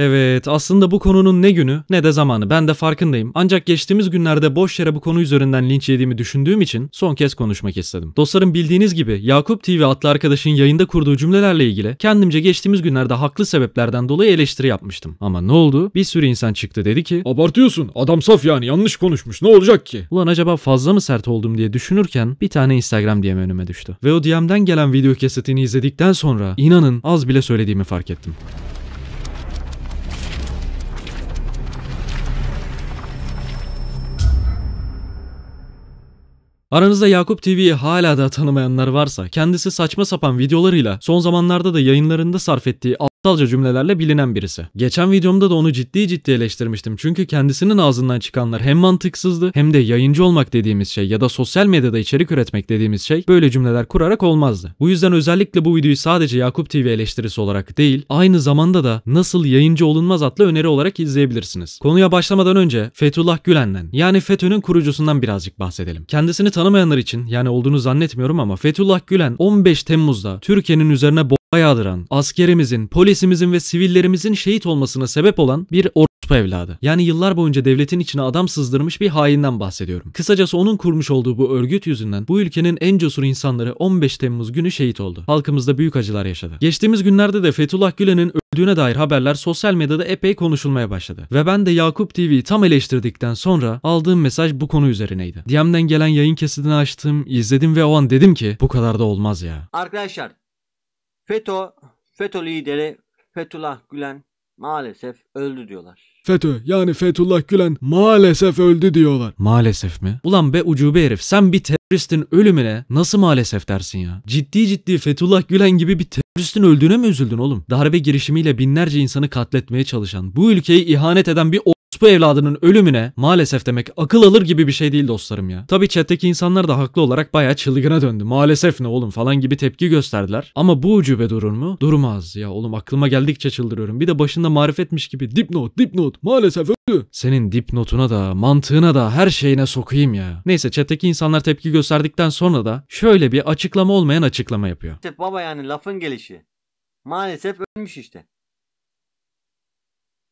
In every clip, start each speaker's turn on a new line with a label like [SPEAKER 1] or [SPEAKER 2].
[SPEAKER 1] Evet aslında bu konunun ne günü ne de zamanı ben de farkındayım. Ancak geçtiğimiz günlerde boş yere bu konu üzerinden linç yediğimi düşündüğüm için son kez konuşmak istedim. Dostlarım bildiğiniz gibi Yakup TV adlı arkadaşın yayında kurduğu cümlelerle ilgili kendimce geçtiğimiz günlerde haklı sebeplerden dolayı eleştiri yapmıştım. Ama ne oldu? Bir sürü insan çıktı dedi ki Abartıyorsun adam saf yani yanlış konuşmuş ne olacak ki? Ulan acaba fazla mı sert oldum diye düşünürken bir tane Instagram DM önüme düştü. Ve o DM'den gelen video kesitini izledikten sonra inanın az bile söylediğimi fark ettim. Aranızda Yakup TV'yi hala da tanımayanlar varsa kendisi saçma sapan videolarıyla son zamanlarda da yayınlarında sarf ettiği aptalca cümlelerle bilinen birisi. Geçen videomda da onu ciddi ciddi eleştirmiştim çünkü kendisinin ağzından çıkanlar hem mantıksızdı hem de yayıncı olmak dediğimiz şey ya da sosyal medyada içerik üretmek dediğimiz şey böyle cümleler kurarak olmazdı. Bu yüzden özellikle bu videoyu sadece Yakup TV eleştirisi olarak değil aynı zamanda da nasıl yayıncı olunmaz adlı öneri olarak izleyebilirsiniz. Konuya başlamadan önce Fethullah Gülen'den yani FETÖ'nün kurucusundan birazcık bahsedelim. Kendisini tanımayanlar için yani olduğunu zannetmiyorum ama Fethullah Gülen 15 Temmuz'da Türkiye'nin üzerine bomba Bayağıdıran, askerimizin, polisimizin ve sivillerimizin şehit olmasına sebep olan bir orospu evladı. Yani yıllar boyunca devletin içine adam sızdırmış bir hainden bahsediyorum. Kısacası onun kurmuş olduğu bu örgüt yüzünden bu ülkenin en cesur insanları 15 Temmuz günü şehit oldu. Halkımızda büyük acılar yaşadı. Geçtiğimiz günlerde de Fethullah Gülen'in öldüğüne dair haberler sosyal medyada epey konuşulmaya başladı. Ve ben de Yakup TV'yi tam eleştirdikten sonra aldığım mesaj bu konu üzerineydi. DM'den gelen yayın kesidini açtım, izledim ve o an dedim ki bu kadar da olmaz ya. Arkadaşlar FETÖ, FETÖ lideri Fethullah Gülen maalesef öldü diyorlar. FETÖ yani Fethullah Gülen maalesef öldü diyorlar. Maalesef mi? Ulan be ucube herif sen bir teröristin ölümüne nasıl maalesef dersin ya? Ciddi ciddi Fethullah Gülen gibi bir teröristin öldüğüne mi üzüldün oğlum? Darbe girişimiyle binlerce insanı katletmeye çalışan, bu ülkeyi ihanet eden bir bu evladının ölümüne maalesef demek akıl alır gibi bir şey değil dostlarım ya. Tabi chatteki insanlar da haklı olarak baya çılgına döndü. Maalesef ne oğlum falan gibi tepki gösterdiler. Ama bu ucube durur mu? Durmaz ya oğlum aklıma geldikçe çıldırıyorum. Bir de başında marifetmiş gibi dipnot dipnot maalesef öldü. Senin dipnotuna da mantığına da her şeyine sokayım ya. Neyse chatteki insanlar tepki gösterdikten sonra da şöyle bir açıklama olmayan açıklama yapıyor. Baba yani lafın gelişi. Maalesef ölmüş işte.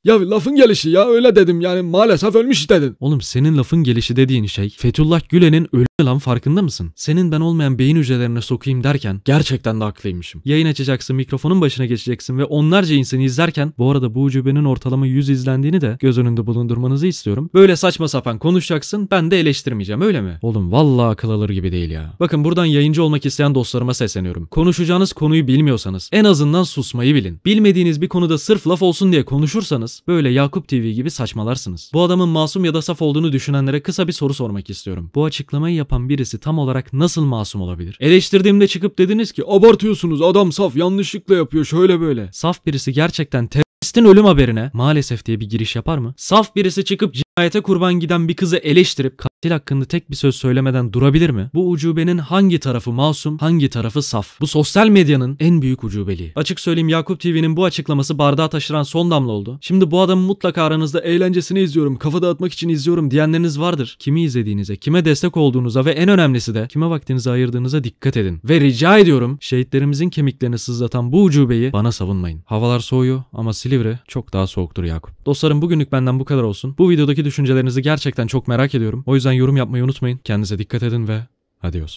[SPEAKER 1] Ya lafın gelişi ya öyle dedim yani maalesef ölmüş dedin. Oğlum senin lafın gelişi dediğin şey Fethullah Gülen'in ölü lan farkında mısın? Senin ben olmayan beyin hücrelerine sokayım derken gerçekten de haklıymışım. Yayın açacaksın mikrofonun başına geçeceksin ve onlarca insanı izlerken bu arada bu ucubenin ortalama 100 izlendiğini de göz önünde bulundurmanızı istiyorum. Böyle saçma sapan konuşacaksın ben de eleştirmeyeceğim öyle mi? Oğlum vallahi akıl alır gibi değil ya. Bakın buradan yayıncı olmak isteyen dostlarıma sesleniyorum. Konuşacağınız konuyu bilmiyorsanız en azından susmayı bilin. Bilmediğiniz bir konuda sırf laf olsun diye konuşursanız Böyle Yakup TV gibi saçmalarsınız. Bu adamın masum ya da saf olduğunu düşünenlere kısa bir soru sormak istiyorum. Bu açıklamayı yapan birisi tam olarak nasıl masum olabilir? Eleştirdiğimde çıkıp dediniz ki abartıyorsunuz adam saf yanlışlıkla yapıyor şöyle böyle. Saf birisi gerçekten teröristin ölüm haberine maalesef diye bir giriş yapar mı? Saf birisi çıkıp Cinayete kurban giden bir kızı eleştirip katil hakkında tek bir söz söylemeden durabilir mi? Bu ucubenin hangi tarafı masum, hangi tarafı saf? Bu sosyal medyanın en büyük ucubeliği. Açık söyleyeyim Yakup TV'nin bu açıklaması bardağa taşıran son damla oldu. Şimdi bu adamı mutlaka aranızda eğlencesini izliyorum, kafa dağıtmak için izliyorum diyenleriniz vardır. Kimi izlediğinize, kime destek olduğunuza ve en önemlisi de kime vaktinizi ayırdığınıza dikkat edin. Ve rica ediyorum şehitlerimizin kemiklerini sızlatan bu ucubeyi bana savunmayın. Havalar soğuyor ama Silivri çok daha soğuktur Yakup. Dostlarım bugünlük benden bu kadar olsun. Bu videodaki düşüncelerinizi gerçekten çok merak ediyorum. O yüzden yorum yapmayı unutmayın. Kendinize dikkat edin ve adios.